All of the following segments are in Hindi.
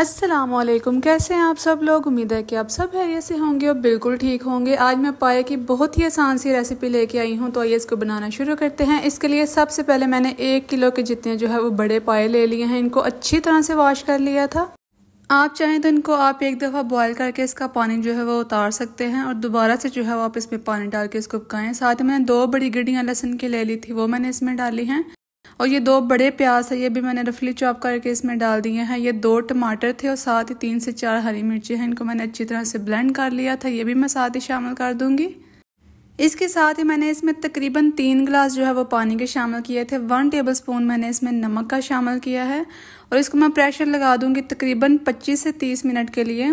असलम कैसे हैं आप सब लोग उम्मीद है कि आप सब हैरियत से होंगे और बिल्कुल ठीक होंगे आज मैं पाए की बहुत ही आसान सी रेसिपी लेके आई हूँ तो आइए इसको बनाना शुरू करते हैं इसके लिए सबसे पहले मैंने एक किलो के जितने जो है वो बड़े पाए ले लिए हैं इनको अच्छी तरह से वॉश कर लिया था आप चाहें तो इनको आप एक दफ़ा बॉयल करके इसका पानी जो है वो उतार सकते हैं और दोबारा से जो है वो आप इसमें पानी डाल के इसको पकाएं साथ ही मैंने दो बड़ी गिडियाँ लहसुन की ले ली थी वो मैंने इसमें डाली हैं और ये दो बड़े प्याज है ये भी मैंने रफली चॉप करके इसमें डाल दिए हैं ये दो टमाटर थे और साथ ही तीन से चार हरी मिर्ची हैं इनको मैंने अच्छी तरह से ब्लेंड कर लिया था ये भी मैं साथ ही शामिल कर दूंगी इसके साथ ही मैंने इसमें तकरीबन तीन गिलास जो है वो पानी के शामिल किए थे वन टेबल स्पून मैंने इसमें नमक का शामिल किया है और इसको मैं प्रेशर लगा दूँगी तकरीबन पच्चीस से तीस मिनट के लिए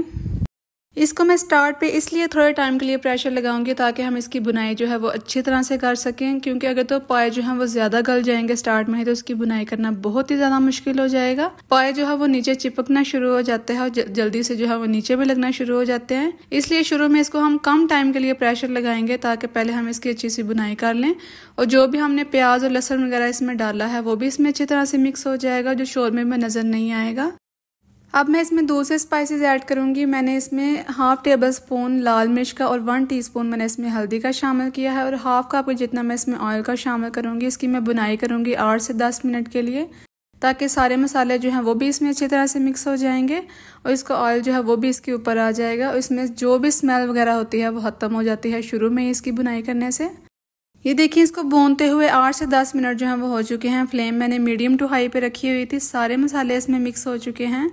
इसको मैं स्टार्ट पे इसलिए थोड़े टाइम के लिए प्रेशर लगाऊंगी ताकि हम इसकी बुनाई जो है वो अच्छी तरह से कर सकें क्योंकि अगर तो पाए जो है वो ज़्यादा गल जाएंगे स्टार्ट में ही तो उसकी बुनाई करना बहुत ही ज़्यादा मुश्किल हो जाएगा पाए जो है वो नीचे चिपकना शुरू हो जाते हैं और जल्दी से जो है वो नीचे भी लगना शुरू हो जाते हैं इसलिए शुरू में इसको हम कम टाइम के लिए प्रेशर लगाएंगे ताकि पहले हम इसकी अच्छी सी बुनाई कर लें और जो भी हमने प्याज और लहसुन वगैरह इसमें डाला है वो भी इसमें अच्छी तरह से मिक्स हो जाएगा जो शोर में नज़र नहीं आएगा अब मैं इसमें दो से स्पाइसेस ऐड करूँगी मैंने इसमें हाफ़ टेबल स्पून लाल मिर्च का और वन टीस्पून मैंने इसमें हल्दी का शामिल किया है और हाफ़ कप जितना मैं इसमें ऑयल का शामिल करूँगी इसकी मैं बुनाई करूँगी आठ से दस मिनट के लिए ताकि सारे मसाले जो हैं वो भी इसमें अच्छी तरह से मिक्स हो जाएंगे और इसका ऑयल जो है वो भी इसके ऊपर आ जाएगा और इसमें जो भी स्मेल वगैरह होती है वो ख़त्म हो जाती है शुरू में ही इसकी बुनाई करने से ये देखिए इसको बोनते हुए आठ से दस मिनट जो हैं वो हो चुके हैं फ्लेम मैंने मीडियम टू हाई पे रखी हुई थी सारे मसाले इसमें मिक्स हो चुके हैं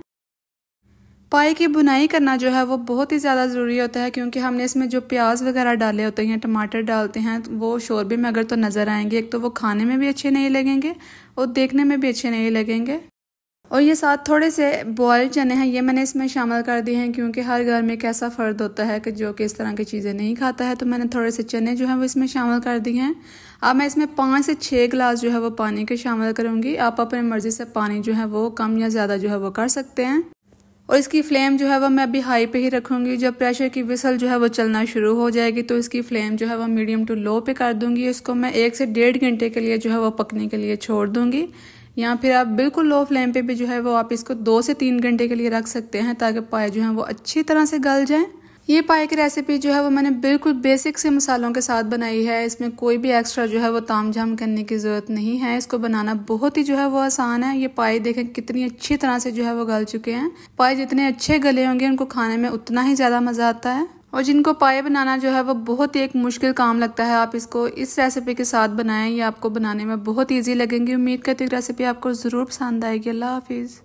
पाए की बुनाई करना जो है वो बहुत ही ज़्यादा ज़रूरी होता है क्योंकि हमने इसमें जो प्याज वगैरह डाले होते हैं टमाटर डालते हैं वो शोरबे में अगर तो नज़र आएंगे एक तो वो खाने में भी अच्छे नहीं लगेंगे और देखने में भी अच्छे नहीं लगेंगे और ये साथ थोड़े से बॉयल चने हैं ये मैंने इसमें शामिल कर दिए हैं क्योंकि हर घर में एक ऐसा फ़र्द होता है कि जो कि इस तरह की चीज़ें नहीं खाता है तो मैंने थोड़े से चने जो हैं वो इसमें शामिल कर दिए हैं अब मैं इसमें पाँच से छः गिलास जो है वो पानी के शामिल करूँगी आप अपनी मर्ज़ी से पानी जो है वो कम या ज़्यादा जो है वो कर सकते हैं और इसकी फ्लेम जो है वह मैं अभी हाई पे ही रखूँगी जब प्रेशर की विसल जो है वो चलना शुरू हो जाएगी तो इसकी फ्लेम जो है वह मीडियम टू लो पे कर दूँगी इसको मैं एक से डेढ़ घंटे के लिए जो है वो पकने के लिए छोड़ दूंगी या फिर आप बिल्कुल लो फ्लेम पे भी जो है वो आप इसको दो से तीन घंटे के लिए रख सकते हैं ताकि पाए जो है वो अच्छी तरह से गल जाएँ ये पाए की रेसिपी जो है वो मैंने बिल्कुल बेसिक से मसालों के साथ बनाई है इसमें कोई भी एक्स्ट्रा जो है वो ताम झाम करने की ज़रूरत नहीं है इसको बनाना बहुत ही जो है वो आसान है ये पाए देखें कितनी अच्छी तरह से जो है वो गल चुके हैं पाए जितने अच्छे गले होंगे उनको खाने में उतना ही ज़्यादा मज़ा आता है और जिनको पाए बनाना जो है वो बहुत ही एक मुश्किल काम लगता है आप इसको इस रेसिपी के साथ बनाएं ये आपको बनाने में बहुत ईजी लगेंगी उम्मीद करती हूँ रेसिपी आपको ज़रूर पसंद आएगी अल्लाह हाफिज़